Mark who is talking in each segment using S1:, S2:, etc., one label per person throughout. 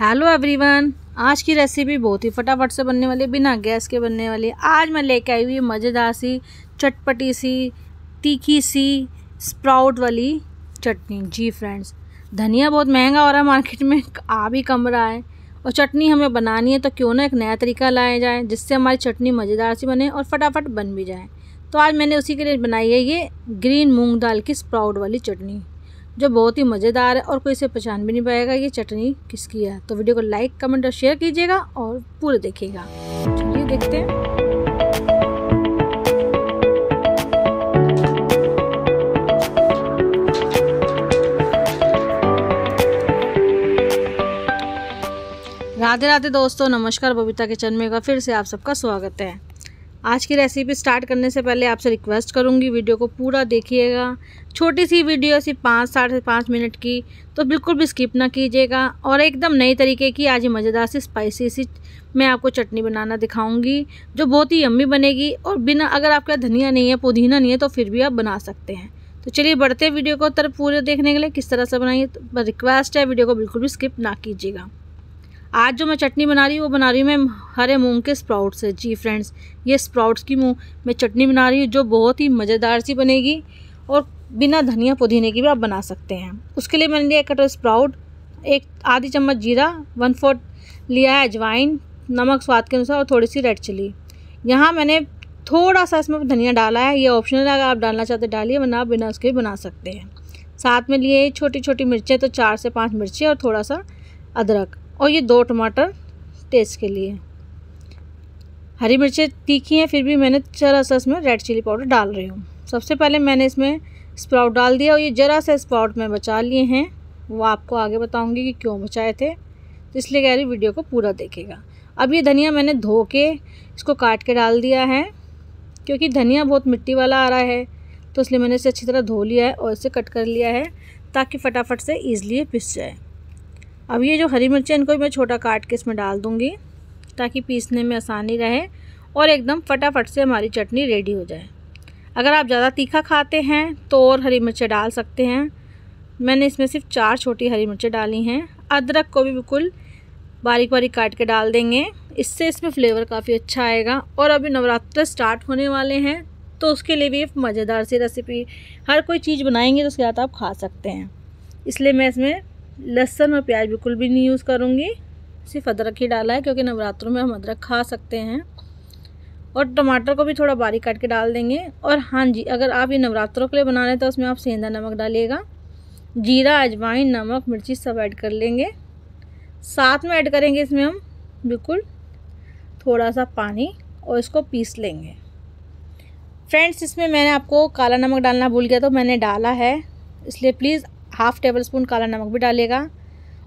S1: hello everyone आज की recipe बहुत ही फटाफट से बनने वाली बिना गैस के बनने वाली आज मैं लेके आई हुई मज़ेदार सी चटपटी सी तीखी सी स्प्राउट वाली चटनी जी फ्रेंड्स धनिया बहुत महंगा हो रहा है मार्केट में आ भी कम रहा है और चटनी हमें बनानी है तो क्यों ना एक नया तरीका लाया जाए जिससे हमारी चटनी मज़ेदार सी बने और फटाफट बन भी जाए तो आज मैंने उसी के लिए बनाई है ये ग्रीन मूंग दाल की स्प्राउट वाली चटनी जो बहुत ही मज़ेदार है और कोई इसे पहचान भी नहीं पाएगा ये चटनी किसकी है तो वीडियो को लाइक कमेंट और शेयर कीजिएगा और पूरे देखिएगा चलिए देखते हैं राधे राधे दोस्तों नमस्कार बबीता किचन में का फिर से आप सबका स्वागत है आज की रेसिपी स्टार्ट करने से पहले आपसे रिक्वेस्ट करूँगी वीडियो को पूरा देखिएगा छोटी सी वीडियो सिर्फ पाँच साढ़े से पाँच मिनट की तो बिल्कुल भी स्किप ना कीजिएगा और एकदम नई तरीके की आज मज़ेदार सी स्पाइसी सी मैं आपको चटनी बनाना दिखाऊंगी जो बहुत ही यम्मी बनेगी और बिना अगर आपके धनिया नहीं है पुदीना नहीं है तो फिर भी आप बना सकते हैं तो चलिए बढ़ते वीडियो को तरफ पूरे देखने के लिए किस तरह से बनाइए तो रिक्वेस्ट है वीडियो को बिल्कुल भी स्किप ना कीजिएगा आज जो मैं चटनी बना रही हूँ वो बना रही हूँ मैं हरे मूंग के स्प्राउट्स से जी फ्रेंड्स ये स्प्राउट्स की मूँग मैं चटनी बना रही हूँ जो बहुत ही मज़ेदार सी बनेगी और बिना धनिया पुदीने की भी आप बना सकते हैं उसके लिए मैंने लिया एक कटर स्प्राउट एक आधी चम्मच जीरा वन फोर्थ लिया है अजवाइन नमक स्वाद के अनुसार और थोड़ी सी रेड चिली यहाँ मैंने थोड़ा सा इसमें धनिया डाला है ये ऑप्शनल है अगर आप डालना चाहते डालिए वरना आप बिना उसके बना सकते हैं साथ में लिए छोटी छोटी मिर्चें तो चार से पाँच मिर्चें और थोड़ा सा अदरक और ये दो टमाटर टेस्ट के लिए हरी मिर्चें तीखी हैं फिर भी मैंने जरा सा इसमें रेड चिली पाउडर डाल रही हूँ सबसे पहले मैंने इसमें स्प्राउट डाल दिया और ये ज़रा सा स्प्राउट मैं बचा लिए हैं वो आपको आगे बताऊँगी कि क्यों बचाए थे तो इसलिए कह रही वीडियो को पूरा देखेगा अब ये धनिया मैंने धो के इसको काट के डाल दिया है क्योंकि धनिया बहुत मिट्टी वाला आ रहा है तो इसलिए मैंने इसे अच्छी तरह धो लिया है और इसे कट कर लिया है ताकि फटाफट से ईज़िली पिस जाए अब ये जो हरी मिर्चें इनको मैं छोटा काट के इसमें डाल दूँगी ताकि पीसने में आसानी रहे और एकदम फटाफट से हमारी चटनी रेडी हो जाए अगर आप ज़्यादा तीखा खाते हैं तो और हरी मिर्चें डाल सकते हैं मैंने इसमें सिर्फ चार छोटी हरी मिर्चें डाली हैं अदरक को भी बिल्कुल बारीक बारीक काट के डाल देंगे इससे इसमें फ्लेवर काफ़ी अच्छा आएगा और अभी नवरात्र स्टार्ट होने वाले हैं तो उसके लिए भी मज़ेदार सी रेसिपी हर कोई चीज़ बनाएंगे तो उसके साथ आप खा सकते हैं इसलिए मैं इसमें लहसन और प्याज बिल्कुल भी नहीं यूज़ करूँगी सिर्फ अदरक ही डाला है क्योंकि नवरात्रों में हम अदरक खा सकते हैं और टमाटर को भी थोड़ा बारीक काट के डाल देंगे और हाँ जी अगर आप ये नवरात्रों के लिए बना रहे हैं तो उसमें आप सेंधा नमक डालिएगा जीरा अजवाइन नमक मिर्ची सब ऐड कर लेंगे साथ में ऐड करेंगे इसमें हम बिल्कुल थोड़ा सा पानी और इसको पीस लेंगे फ्रेंड्स इसमें मैंने आपको काला नमक डालना भूल गया तो मैंने डाला है इसलिए प्लीज़ हाफ़ टेबल स्पून काला नमक भी डालेगा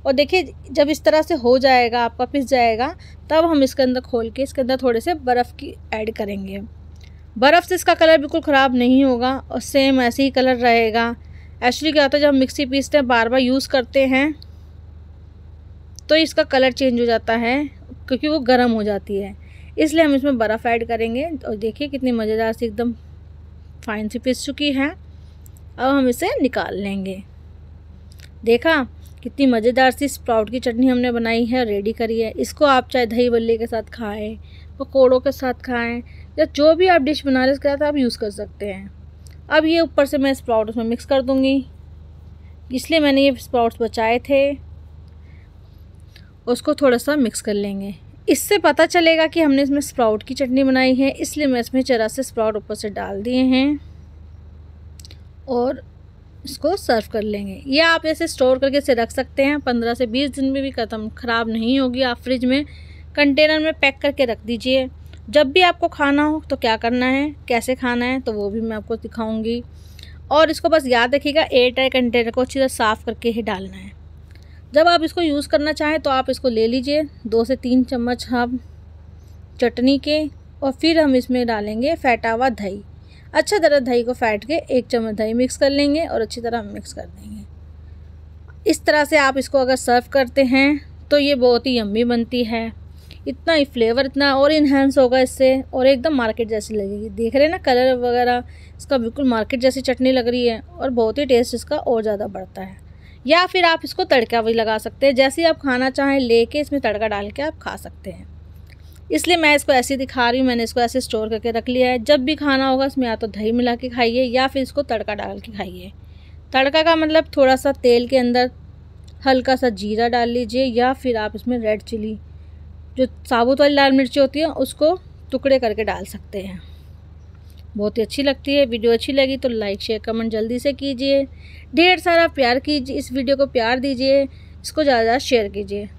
S1: और देखिए जब इस तरह से हो जाएगा आपका पिस जाएगा तब हम इसके अंदर खोल के इसके अंदर थोड़े से बर्फ़ की ऐड करेंगे बर्फ़ से इसका कलर बिल्कुल ख़राब नहीं होगा और सेम ऐसे ही कलर रहेगा एक्चुअली क्या होता है जब मिक्सी पीसते हैं बार बार यूज़ करते हैं तो इसका कलर चेंज हो जाता है क्योंकि वो गर्म हो जाती है इसलिए हम इसमें बर्फ़ ऐड करेंगे और देखिए कितनी मज़ेदार सी एकदम फाइन सी पिस चुकी है अब हम इसे निकाल लेंगे देखा कितनी मज़ेदार सी स्प्राउट की चटनी हमने बनाई है रेडी करी है इसको आप चाहे दही बल्ले के साथ खाएँ पकौड़ों के साथ खाएँ या जो भी आप डिश बना रहे उसके साथ आप यूज़ कर सकते हैं अब ये ऊपर से मैं स्प्राउट उसमें मिक्स कर दूँगी इसलिए मैंने ये स्प्राउट्स बचाए थे उसको थोड़ा सा मिक्स कर लेंगे इससे पता चलेगा कि हमने इसमें स्प्राउट की चटनी बनाई है इसलिए मैं इसमें चरा से स्प्राउट ऊपर से डाल दिए हैं और इसको सर्व कर लेंगे ये आप ऐसे स्टोर करके इसे रख सकते हैं पंद्रह से बीस दिन में भी खत्म ख़राब नहीं होगी आप फ्रिज में कंटेनर में पैक करके रख दीजिए जब भी आपको खाना हो तो क्या करना है कैसे खाना है तो वो भी मैं आपको दिखाऊंगी और इसको बस याद रखिएगा एयर टाइट कंटेनर को अच्छी तरह साफ़ करके ही डालना है जब आप इसको यूज़ करना चाहें तो आप इसको ले लीजिए दो से तीन चम्मच हम हाँ चटनी के और फिर हम इसमें डालेंगे फैटावा दही अच्छा तरह दही को फैट के एक चम्मच दही मिक्स कर लेंगे और अच्छी तरह मिक्स कर देंगे इस तरह से आप इसको अगर सर्व करते हैं तो ये बहुत ही यम्मी बनती है इतना ही फ्लेवर इतना और इन्हेंस होगा इससे और एकदम मार्केट जैसी लगेगी देख रहे हैं ना कलर वगैरह इसका बिल्कुल मार्केट जैसी चटनी लग रही है और बहुत ही टेस्ट इसका और ज़्यादा बढ़ता है या फिर आप इसको तड़का भी लगा सकते हैं जैसे आप खाना चाहें लेके इसमें तड़का डाल के आप खा सकते हैं इसलिए मैं इसको ऐसे दिखा रही हूँ मैंने इसको ऐसे स्टोर करके रख लिया है जब भी खाना होगा इसमें या तो दही मिला के खाइए या फिर इसको तड़का डाल के खाइए तड़का का मतलब थोड़ा सा तेल के अंदर हल्का सा जीरा डाल लीजिए या फिर आप इसमें रेड चिली जो साबुत वाली लाल मिर्ची होती है उसको टुकड़े करके डाल सकते हैं बहुत ही अच्छी लगती है वीडियो अच्छी लगी तो लाइक शेयर कमेंट जल्दी से कीजिए ढेर सारा प्यार कीजिए इस वीडियो को प्यार दीजिए इसको ज़्यादा ज़्यादा शेयर कीजिए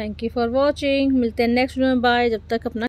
S1: थैंक यू फॉर वॉचिंग मिलते हैं नेक्स्ट वीडियो में बाय जब तक अपना